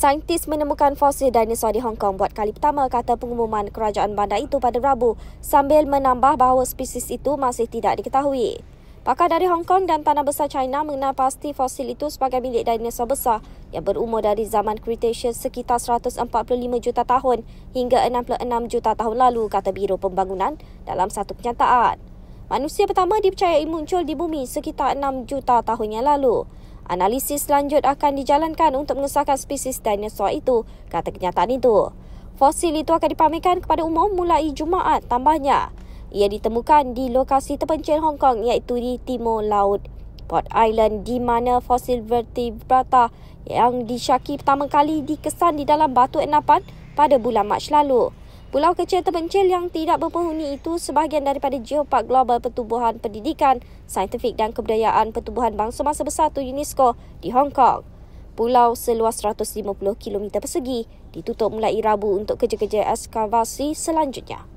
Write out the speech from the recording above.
Saintis menemukan fosil dinosaur di Hong Kong buat kali pertama kata pengumuman kerajaan bandar itu pada Rabu sambil menambah bahawa spesies itu masih tidak diketahui. Pakar dari Hong Kong dan Tanah Besar China mengenal pasti fosil itu sebagai milik dinosaur besar yang berumur dari zaman Cretaceous sekitar 145 juta tahun hingga 66 juta tahun lalu, kata Biro Pembangunan dalam satu kenyataan. Manusia pertama dipercayai muncul di bumi sekitar 6 juta tahun yang lalu. Analisis lanjut akan dijalankan untuk mengesahkan spesies dinosaur itu, kata kenyataan itu. Fosil itu akan dipamerkan kepada umum mulai Jumaat tambahnya. Ia ditemukan di lokasi terpencil Hong Kong iaitu di timur laut Port Island di mana fosil vertebrata yang disyaki pertama kali dikesan di dalam batu enapan pada bulan Mac lalu. Pulau kecil terpencil yang tidak berpenghuni itu sebahagian daripada Geopark Global Pertubuhan Pendidikan, Saintifik dan Kebudayaan Pertubuhan Bangsa Masa Bersatu UNESCO di Hong Kong. Pulau seluas 150 km persegi ditutup mulai Rabu untuk kerja-kerja eskavasi selanjutnya.